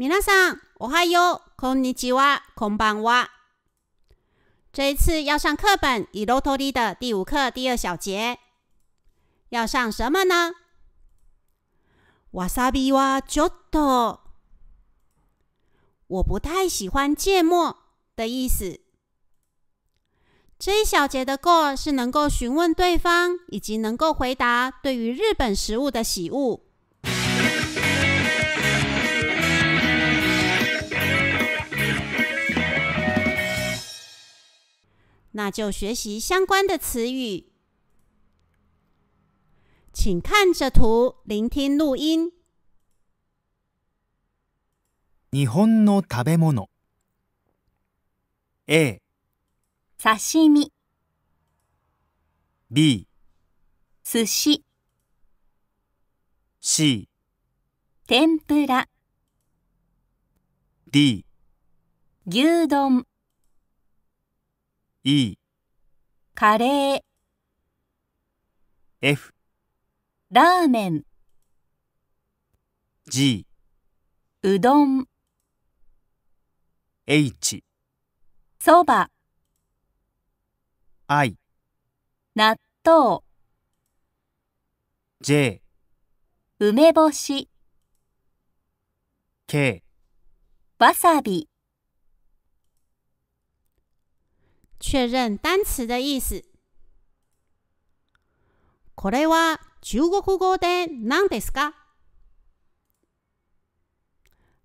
米拉桑，我哈哟，空尼吉哇，空班哇。这一次要上课本《伊洛托利》的第五课第二小节，要上什么呢？wasabi wa jodo，我不太喜欢芥末的意思。这一小节的 “go” 是能够询问对方，以及能够回答对于日本食物的喜恶。那就学习相关的词语，请看着图，聆听录音。日本の食べ物。A. 刺身。B. 寿司。C. 天ぷら。D. 牛丼。E カレー F ラーメン G うどん H そば I 納豆 J 梅干し K わさび确认单词的意思。これは中国語で何ですか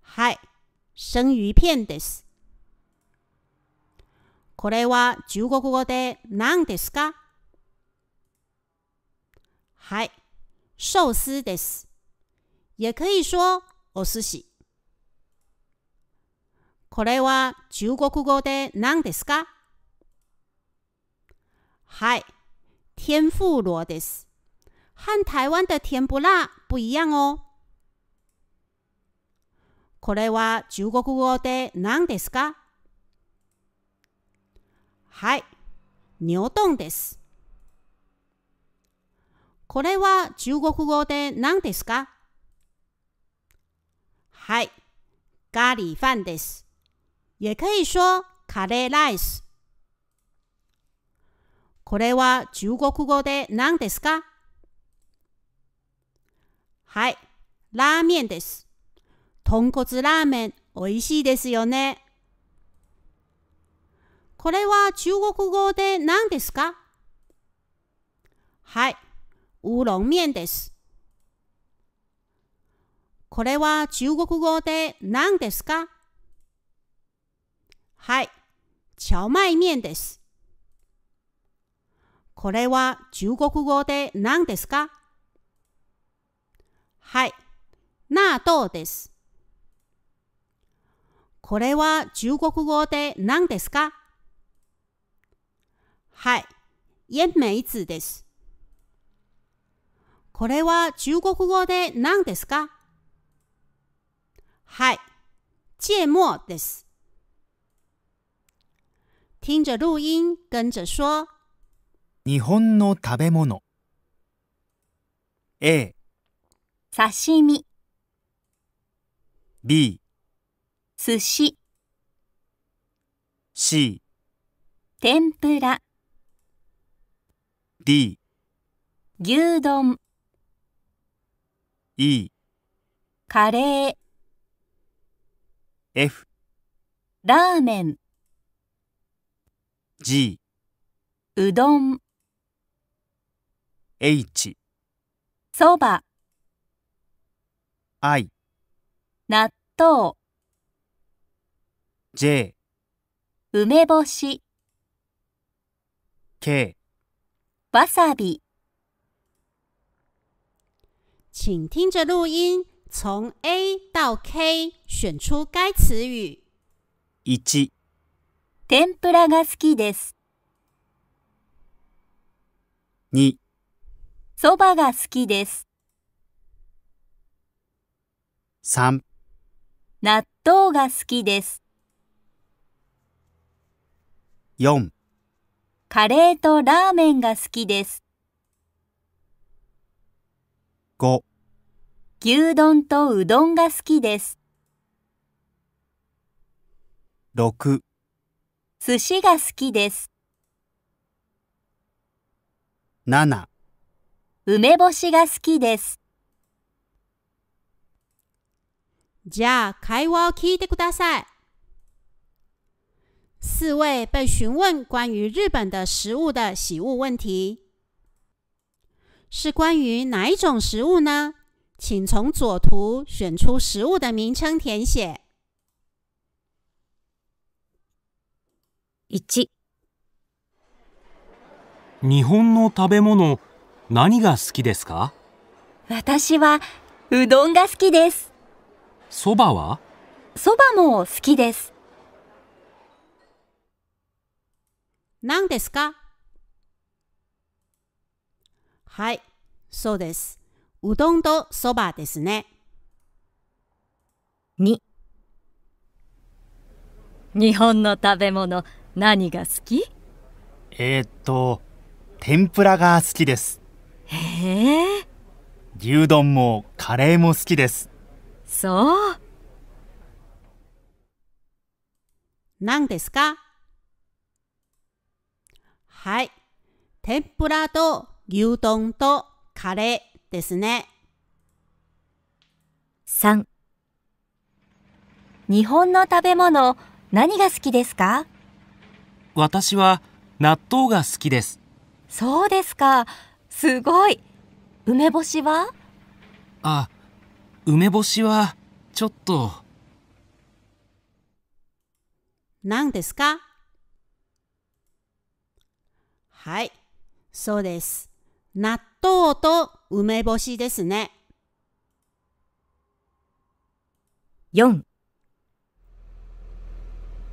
はい、生魚片です。これは中国語で何ですかはい、寿司です。也可以说お寿司。これは中国語で何ですか嗨，天妇罗です。和台湾的甜不辣不一样哦。これは中国語で何ですかはい、牛丼です。これは中国語で何ですかはい、咖喱飯です。也可以说カレーライス。これは中国語で何ですかはい、ラーメンです。豚骨ラーメン、美味しいですよね。これは中国語で何ですかはい、ウーロン麺です。これは中国語で何ですかはい、荞麦麺です。これは中国語で何ですかはい、納豆です。これは中国語で何ですかはい、煙梅子です。これは中国語で何ですかはい、芥末です。听着录音，跟着说。日本の食べ物 A 刺身 B 寿司 C 天ぷら D 牛丼 E カレー F ラーメン G うどん H そば I 納豆 J 梅干し K わさび请听着录音，从 A 到 K 选出该词语。1天ぷらが好きです。2そばが好きです。3納豆が好きです。4カレーとラーメンが好きです。5牛丼とうどんが好きです。6寿司が好きです。7梅干しが好きです。じゃあ、会話を聞いてください。四位被询问关于日本的食物的喜恶问题，是关于哪一种食物呢？请从左图选出食物的名称填写。一、日本の食べ物。何が好きですか私はうどんが好きですそばはそばも好きです何ですかはい、そうです。うどんとそばですね。2日本の食べ物何が好きえー、っと天ぷらが好きですへえ牛丼もカレーも好きですそう何ですかはい天ぷらと牛丼とカレーですね3日本の食べ物何が好きですか私は納豆が好きですそうですかすごい梅干しはあ梅干しはちょっと何ですかはいそうです納豆と梅干しですね4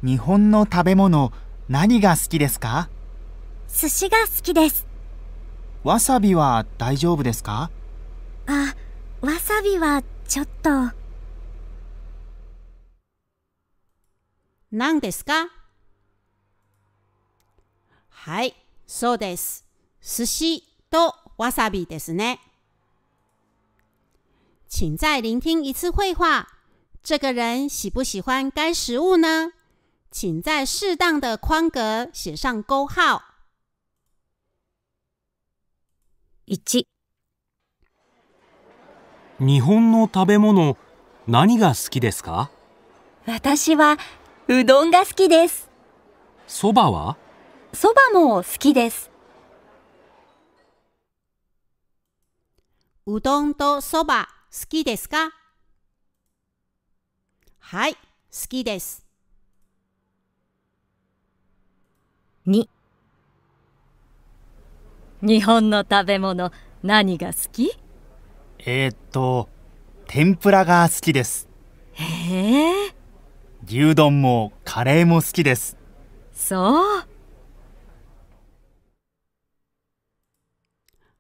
日本の食べ物何が好きですか寿司が好きですわさびは大丈夫ですかあ、わさびはちょっと。何ですかはい、そうです。寿司とわさびですね。请再聆听一次绘画。这个人喜不喜欢该食物呢？请在适当的框格写上勾号。1日本の食べ物何が好きですか私はうどんが好きですそばはそばも好きですうどんとそば好きですかはい、好きです。2日本の食べ物何が好きえー、っと天ぷらが好きですへえ牛丼もカレーも好きですそう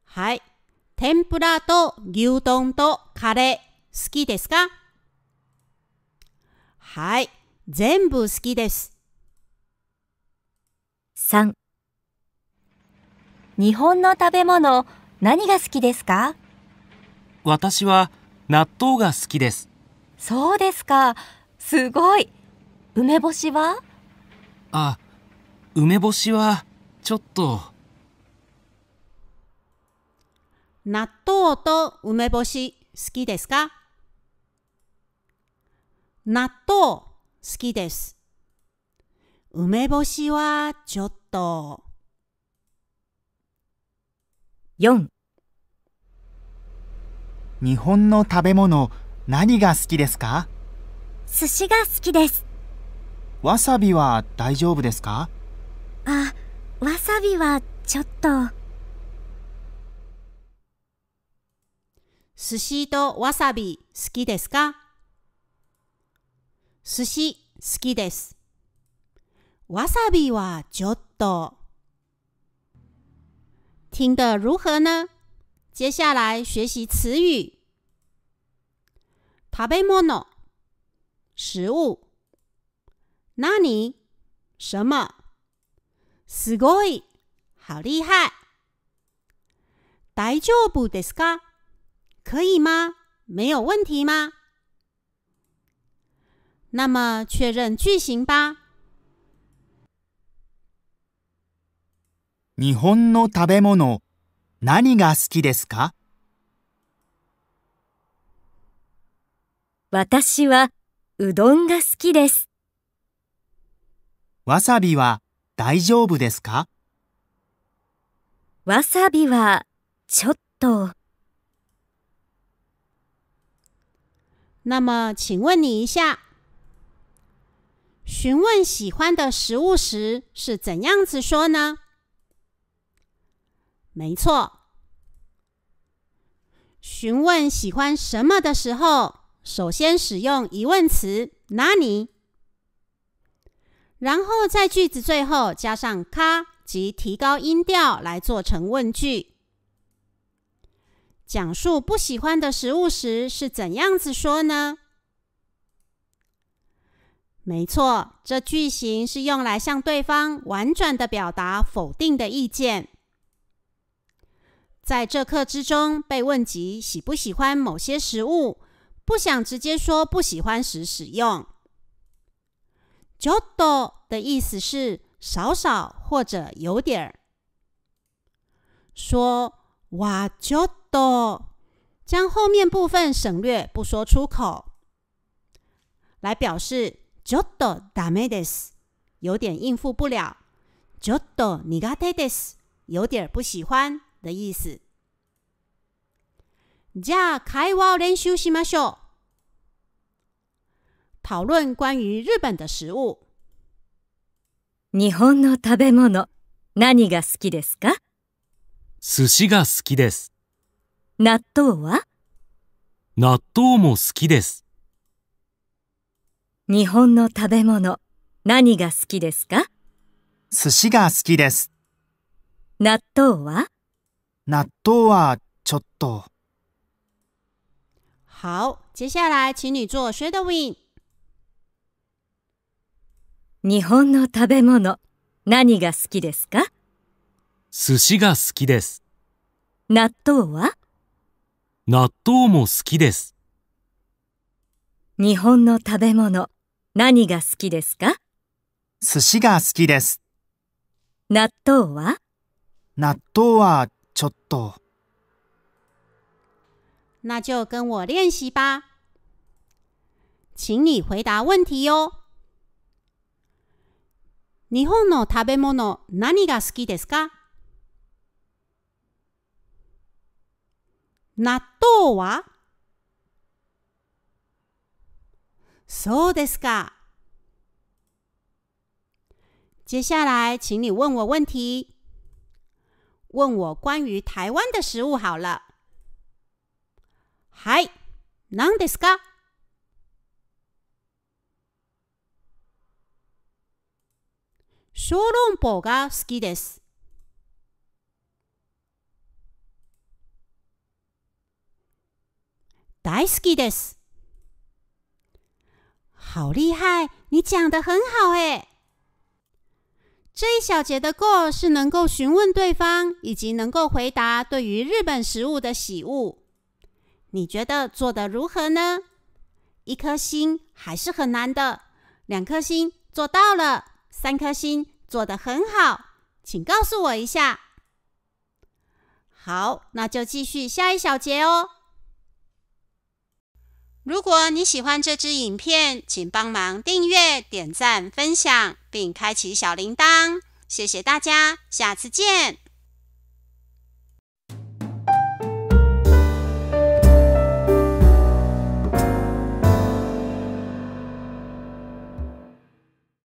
はい天ぷらと牛丼とカレー好きですかはい全部好きです3日本の食べ物何が好きですか私は納豆が好きですそうですかすごい梅干しはあ梅干しはちょっと納豆と梅干し好きですか納豆好きです梅干しはちょっと4日本の食べ物何が好きですか寿司が好きですわさびは大丈夫ですかあ、わさびはちょっと寿司とわさび好きですか寿司好きですわさびはちょっと听得如何呢？接下来学习词语。食べ物，食物。なに，什么。すごい，好厉害。大丈夫ですか，可以吗？没有问题吗？那么确认句型吧。日本の食べ物何が好きですか私はうどんが好きです。わさびは大丈夫ですかわさびはちょっと。那么，请问你一下，询问喜欢的食物时是怎样子说呢？没错。询问喜欢什么的时候，首先使用疑问词“哪里”，然后在句子最后加上“咖”及提高音调来做成问句。讲述不喜欢的食物时是怎样子说呢？没错，这句型是用来向对方婉转的表达否定的意见。在这课之中，被问及喜不喜欢某些食物，不想直接说不喜欢时，使用 “jodo” 的意思是“少少”或者“有点儿”。说哇 jodo”，将后面部分省略不说出口，来表示 “jodo dame des” 有点应付不了，“jodo n i g a t e d e s 有点不喜欢。的意思。じゃあ、会話を練習しましょう。讨论关于日本的食物。日本の食べ物、何が好きですか寿司が好きです。納豆は納豆も好きです。日本の食べ物、何が好きですか寿司が好きです。納豆は納豆はちょっと。好，接下来请你做 shadowing。日本の食べ物、何が好きですか寿司が好きです。納豆は納豆も好きです。日本の食べ物、何が好きですか寿司が好きです。納豆は納豆はちょっと。那就跟我練習吧。请你回答问题よ。日本の食べ物、何が好きですか納豆はそうですか。接下来，请你问我问题。问我关于台湾的食物好了。はい、何ですか小籠包が好きです。大好きです。好厉害，你讲的很好哎。这一小节的 goal 是能够询问对方，以及能够回答对于日本食物的喜恶。你觉得做的如何呢？一颗星还是很难的，两颗星做到了，三颗星做的很好，请告诉我一下。好，那就继续下一小节哦。如果你喜欢这支影片，请帮忙订阅、点赞、分享，并开启小铃铛。谢谢大家，下次见。